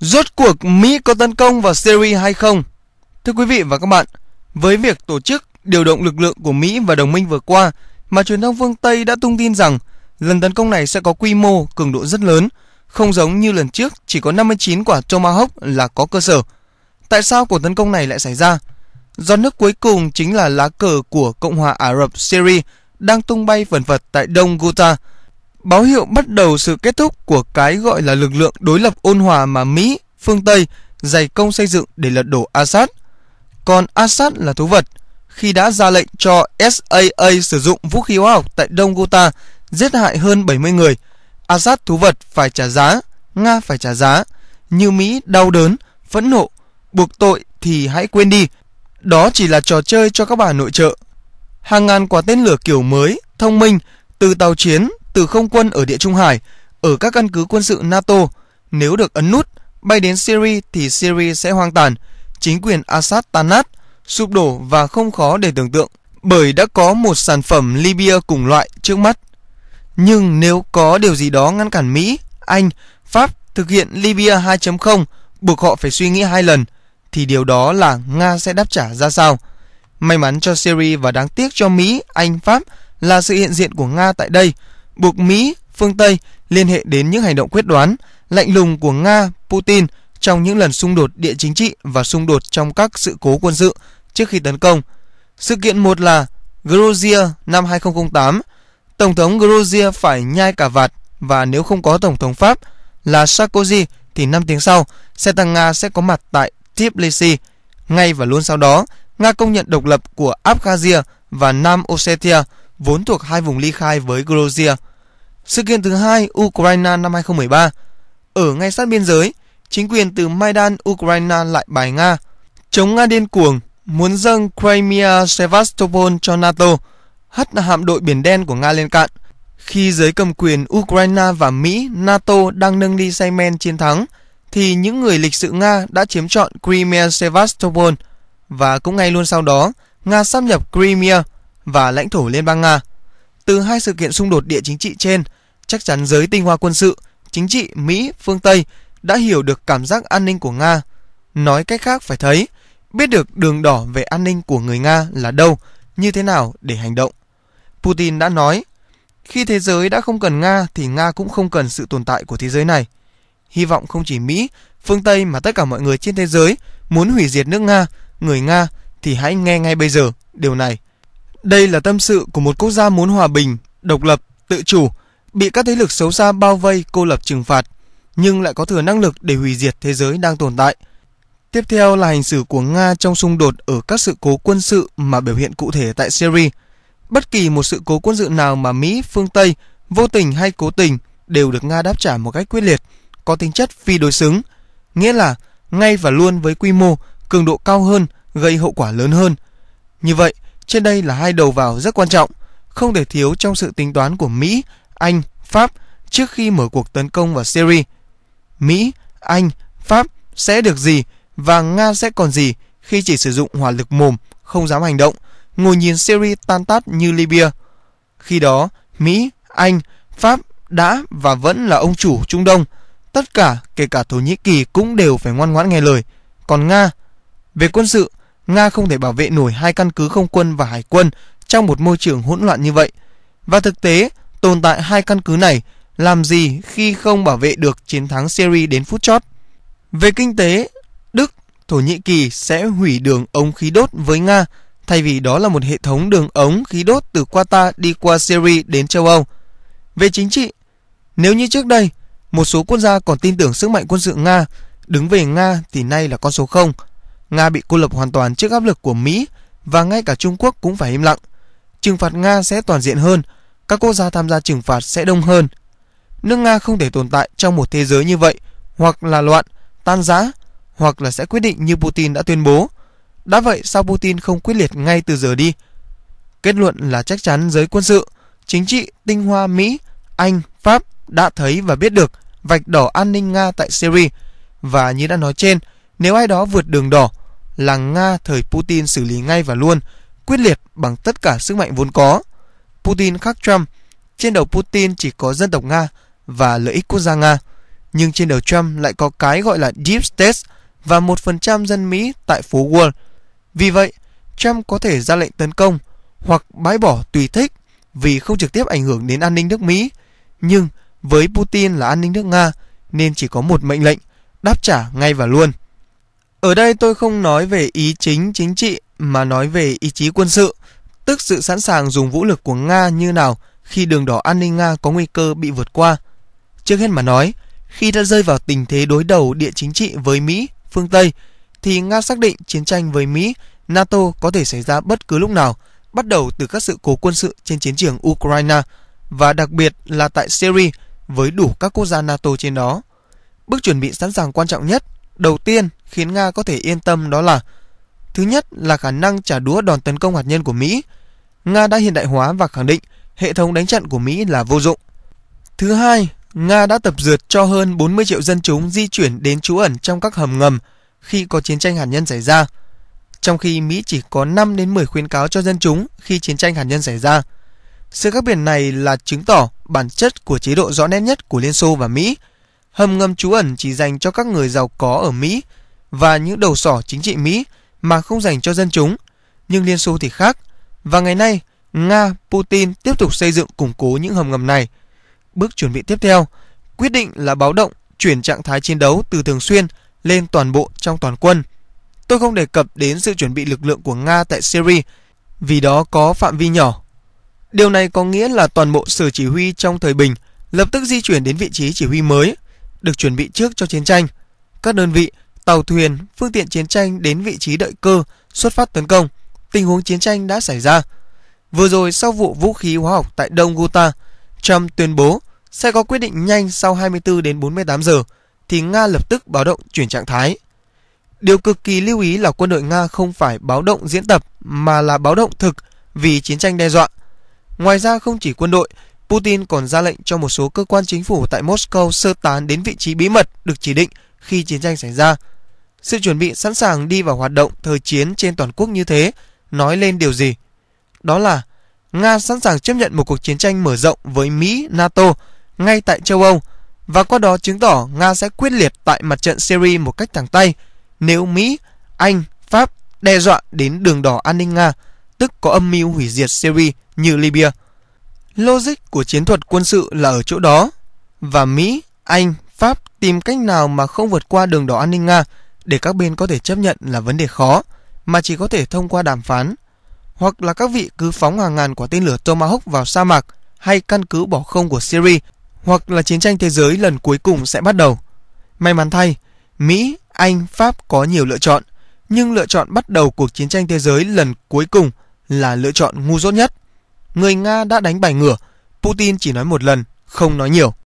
Rốt cuộc Mỹ có tấn công vào Syria hay không? Thưa quý vị và các bạn, với việc tổ chức điều động lực lượng của Mỹ và đồng minh vừa qua mà truyền thông phương Tây đã tung tin rằng lần tấn công này sẽ có quy mô, cường độ rất lớn, không giống như lần trước chỉ có 59 quả Tomahawk là có cơ sở. Tại sao cuộc tấn công này lại xảy ra? Do nước cuối cùng chính là lá cờ của Cộng hòa Ả Rập Syria đang tung bay phần phật tại đông Ghouta, báo hiệu bắt đầu sự kết thúc của cái gọi là lực lượng đối lập ôn hòa mà Mỹ, phương Tây dày công xây dựng để lật đổ Assad. Còn Assad là thú vật, khi đã ra lệnh cho SAA sử dụng vũ khí hóa học tại Đông Gota giết hại hơn 70 người. Assad thú vật phải trả giá, Nga phải trả giá. Như Mỹ đau đớn, phẫn nộ, buộc tội thì hãy quên đi. Đó chỉ là trò chơi cho các bà nội trợ. Hàng ngàn quả tên lửa kiểu mới, thông minh, từ tàu chiến từ không quân ở Địa Trung Hải, ở các căn cứ quân sự NATO. Nếu được ấn nút, bay đến Syria thì Syria sẽ hoang tàn, chính quyền Assad tan nát, sụp đổ và không khó để tưởng tượng, bởi đã có một sản phẩm Libya cùng loại trước mắt. Nhưng nếu có điều gì đó ngăn cản Mỹ, Anh, Pháp thực hiện Libya 2.0, buộc họ phải suy nghĩ hai lần, thì điều đó là Nga sẽ đáp trả ra sao? May mắn cho Syria và đáng tiếc cho Mỹ, Anh, Pháp là sự hiện diện của Nga tại đây – buộc Mỹ, phương Tây liên hệ đến những hành động quyết đoán, lạnh lùng của Nga, Putin trong những lần xung đột địa chính trị và xung đột trong các sự cố quân sự trước khi tấn công. Sự kiện một là Georgia năm 2008, Tổng thống Georgia phải nhai cả vạt và nếu không có Tổng thống Pháp là Sarkozy thì 5 tiếng sau, xe tăng Nga sẽ có mặt tại Tbilisi. Ngay và luôn sau đó, Nga công nhận độc lập của Abkhazia và Nam Ossetia – vốn thuộc hai vùng ly khai với Georgia. Sự kiện thứ hai Ukraine năm 2013 Ở ngay sát biên giới, chính quyền từ Maidan Ukraine lại bài Nga, chống Nga điên cuồng, muốn dâng Crimea Sevastopol cho NATO, hất hạm đội Biển Đen của Nga lên cạn. Khi giới cầm quyền Ukraine và Mỹ, NATO đang nâng ly say men chiến thắng, thì những người lịch sự Nga đã chiếm trọn Crimea Sevastopol và cũng ngay luôn sau đó, Nga sắp nhập Crimea – và lãnh thổ Liên bang Nga. Từ hai sự kiện xung đột địa chính trị trên, chắc chắn giới tinh hoa quân sự, chính trị Mỹ, phương Tây đã hiểu được cảm giác an ninh của Nga. Nói cách khác phải thấy, biết được đường đỏ về an ninh của người Nga là đâu, như thế nào để hành động. Putin đã nói, khi thế giới đã không cần Nga thì Nga cũng không cần sự tồn tại của thế giới này. Hy vọng không chỉ Mỹ, phương Tây mà tất cả mọi người trên thế giới muốn hủy diệt nước Nga, người Nga thì hãy nghe ngay bây giờ điều này. Đây là tâm sự của một quốc gia muốn hòa bình, độc lập, tự chủ, bị các thế lực xấu xa bao vây cô lập trừng phạt, nhưng lại có thừa năng lực để hủy diệt thế giới đang tồn tại. Tiếp theo là hành xử của Nga trong xung đột ở các sự cố quân sự mà biểu hiện cụ thể tại Syria. Bất kỳ một sự cố quân sự nào mà Mỹ, phương Tây, vô tình hay cố tình đều được Nga đáp trả một cách quyết liệt, có tính chất phi đối xứng, nghĩa là ngay và luôn với quy mô, cường độ cao hơn, gây hậu quả lớn hơn. Như vậy, trên đây là hai đầu vào rất quan trọng, không thể thiếu trong sự tính toán của Mỹ, Anh, Pháp trước khi mở cuộc tấn công vào Syria. Mỹ, Anh, Pháp sẽ được gì và Nga sẽ còn gì khi chỉ sử dụng hỏa lực mồm, không dám hành động, ngồi nhìn Syria tan tát như Libya. Khi đó, Mỹ, Anh, Pháp đã và vẫn là ông chủ Trung Đông. Tất cả, kể cả Thổ Nhĩ Kỳ cũng đều phải ngoan ngoãn nghe lời. Còn Nga, về quân sự, Nga không thể bảo vệ nổi hai căn cứ không quân và hải quân trong một môi trường hỗn loạn như vậy. Và thực tế, tồn tại hai căn cứ này làm gì khi không bảo vệ được chiến thắng Syria đến phút chót? Về kinh tế, Đức, Thổ Nhĩ Kỳ sẽ hủy đường ống khí đốt với Nga thay vì đó là một hệ thống đường ống khí đốt từ Qatar đi qua Syria đến châu Âu. Về chính trị, nếu như trước đây, một số quốc gia còn tin tưởng sức mạnh quân sự Nga, đứng về Nga thì nay là con số 0 Nga bị cô lập hoàn toàn trước áp lực của Mỹ và ngay cả Trung Quốc cũng phải im lặng. Trừng phạt Nga sẽ toàn diện hơn, các quốc gia tham gia trừng phạt sẽ đông hơn. Nước Nga không thể tồn tại trong một thế giới như vậy, hoặc là loạn, tan rã, hoặc là sẽ quyết định như Putin đã tuyên bố. Đã vậy sao Putin không quyết liệt ngay từ giờ đi? Kết luận là chắc chắn giới quân sự, chính trị, tinh hoa Mỹ, Anh, Pháp đã thấy và biết được vạch đỏ an ninh Nga tại Syria và như đã nói trên, nếu ai đó vượt đường đỏ là Nga thời Putin xử lý ngay và luôn, quyết liệt bằng tất cả sức mạnh vốn có. Putin khác Trump, trên đầu Putin chỉ có dân tộc Nga và lợi ích quốc gia Nga, nhưng trên đầu Trump lại có cái gọi là Deep State và 1% dân Mỹ tại phố Wall. Vì vậy, Trump có thể ra lệnh tấn công hoặc bãi bỏ tùy thích vì không trực tiếp ảnh hưởng đến an ninh nước Mỹ. Nhưng với Putin là an ninh nước Nga nên chỉ có một mệnh lệnh đáp trả ngay và luôn. Ở đây tôi không nói về ý chính chính trị mà nói về ý chí quân sự, tức sự sẵn sàng dùng vũ lực của Nga như nào khi đường đỏ an ninh Nga có nguy cơ bị vượt qua. Trước hết mà nói, khi đã rơi vào tình thế đối đầu địa chính trị với Mỹ, phương Tây, thì Nga xác định chiến tranh với Mỹ, NATO có thể xảy ra bất cứ lúc nào, bắt đầu từ các sự cố quân sự trên chiến trường Ukraine và đặc biệt là tại Syria với đủ các quốc gia NATO trên đó. Bước chuẩn bị sẵn sàng quan trọng nhất, đầu tiên khiến Nga có thể yên tâm đó là Thứ nhất là khả năng trả đũa đòn tấn công hạt nhân của Mỹ. Nga đã hiện đại hóa và khẳng định hệ thống đánh chặn của Mỹ là vô dụng. Thứ hai, Nga đã tập dượt cho hơn 40 triệu dân chúng di chuyển đến trú ẩn trong các hầm ngầm khi có chiến tranh hạt nhân xảy ra, trong khi Mỹ chỉ có 5 đến 10 khuyến cáo cho dân chúng khi chiến tranh hạt nhân xảy ra. Sự khác biệt này là chứng tỏ bản chất của chế độ rõ nét nhất của Liên Xô và Mỹ. Hầm ngầm trú ẩn chỉ dành cho các người giàu có ở Mỹ – và những đầu sỏ chính trị Mỹ mà không dành cho dân chúng. Nhưng Liên Xô thì khác. Và ngày nay, Nga, Putin tiếp tục xây dựng củng cố những hầm ngầm này. Bước chuẩn bị tiếp theo, quyết định là báo động chuyển trạng thái chiến đấu từ thường xuyên lên toàn bộ trong toàn quân. Tôi không đề cập đến sự chuẩn bị lực lượng của Nga tại Syria vì đó có phạm vi nhỏ. Điều này có nghĩa là toàn bộ sở chỉ huy trong thời bình lập tức di chuyển đến vị trí chỉ huy mới, được chuẩn bị trước cho chiến tranh. Các đơn vị tàu thuyền, phương tiện chiến tranh đến vị trí đợi cơ, xuất phát tấn công. Tình huống chiến tranh đã xảy ra. Vừa rồi sau vụ vũ khí hóa học tại Đông Guta, Trump tuyên bố sẽ có quyết định nhanh sau 24 đến 48 giờ thì Nga lập tức báo động chuyển trạng thái. Điều cực kỳ lưu ý là quân đội Nga không phải báo động diễn tập mà là báo động thực vì chiến tranh đe dọa. Ngoài ra không chỉ quân đội, Putin còn ra lệnh cho một số cơ quan chính phủ tại Moscow sơ tán đến vị trí bí mật được chỉ định khi chiến tranh xảy ra sự chuẩn bị sẵn sàng đi vào hoạt động thời chiến trên toàn quốc như thế nói lên điều gì? Đó là Nga sẵn sàng chấp nhận một cuộc chiến tranh mở rộng với Mỹ, NATO ngay tại châu Âu và qua đó chứng tỏ Nga sẽ quyết liệt tại mặt trận Syria một cách thẳng tay nếu Mỹ, Anh, Pháp đe dọa đến đường đỏ an ninh Nga, tức có âm mưu hủy diệt Syria như Libya. Logic của chiến thuật quân sự là ở chỗ đó và Mỹ, Anh, Pháp tìm cách nào mà không vượt qua đường đỏ an ninh Nga để các bên có thể chấp nhận là vấn đề khó mà chỉ có thể thông qua đàm phán hoặc là các vị cứ phóng hàng ngàn quả tên lửa Tomahawk vào sa mạc hay căn cứ bỏ không của Syria hoặc là chiến tranh thế giới lần cuối cùng sẽ bắt đầu. May mắn thay, Mỹ, Anh, Pháp có nhiều lựa chọn, nhưng lựa chọn bắt đầu cuộc chiến tranh thế giới lần cuối cùng là lựa chọn ngu dốt nhất. Người Nga đã đánh bài ngửa, Putin chỉ nói một lần, không nói nhiều.